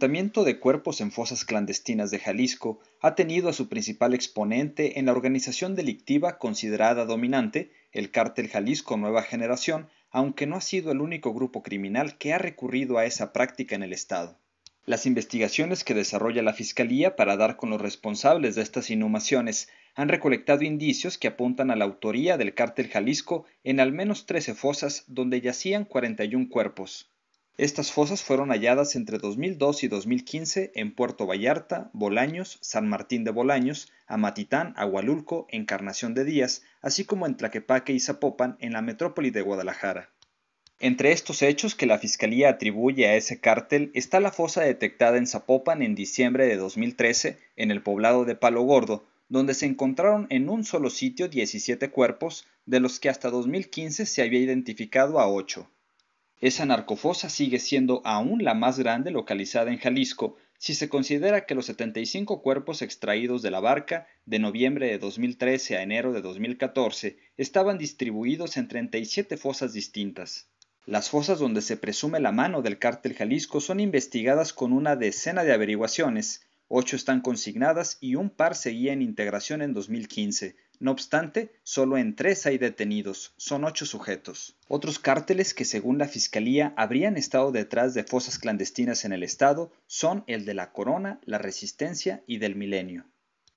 de cuerpos en fosas clandestinas de Jalisco ha tenido a su principal exponente en la organización delictiva considerada dominante, el cártel Jalisco Nueva Generación, aunque no ha sido el único grupo criminal que ha recurrido a esa práctica en el Estado. Las investigaciones que desarrolla la Fiscalía para dar con los responsables de estas inhumaciones han recolectado indicios que apuntan a la autoría del cártel Jalisco en al menos 13 fosas donde yacían 41 cuerpos. Estas fosas fueron halladas entre 2002 y 2015 en Puerto Vallarta, Bolaños, San Martín de Bolaños, Amatitán, Agualulco, Encarnación de Díaz, así como en Tlaquepaque y Zapopan, en la metrópoli de Guadalajara. Entre estos hechos que la Fiscalía atribuye a ese cártel está la fosa detectada en Zapopan en diciembre de 2013 en el poblado de Palo Gordo, donde se encontraron en un solo sitio 17 cuerpos, de los que hasta 2015 se había identificado a 8. Esa narcofosa sigue siendo aún la más grande localizada en Jalisco si se considera que los 75 cuerpos extraídos de la barca de noviembre de 2013 a enero de 2014 estaban distribuidos en 37 fosas distintas. Las fosas donde se presume la mano del cártel Jalisco son investigadas con una decena de averiguaciones, ocho están consignadas y un par seguía en integración en 2015, no obstante, solo en tres hay detenidos, son ocho sujetos. Otros cárteles que, según la Fiscalía, habrían estado detrás de fosas clandestinas en el Estado son el de la Corona, la Resistencia y del Milenio.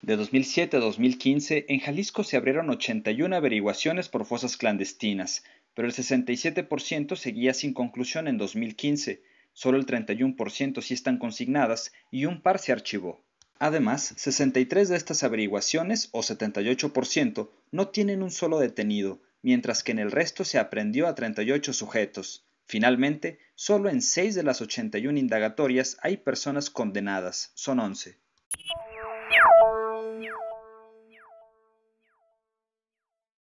De 2007 a 2015, en Jalisco se abrieron 81 averiguaciones por fosas clandestinas, pero el 67% seguía sin conclusión en 2015, solo el 31% sí están consignadas y un par se archivó. Además, 63 de estas averiguaciones, o 78%, no tienen un solo detenido, mientras que en el resto se aprendió a 38 sujetos. Finalmente, solo en 6 de las 81 indagatorias hay personas condenadas, son 11.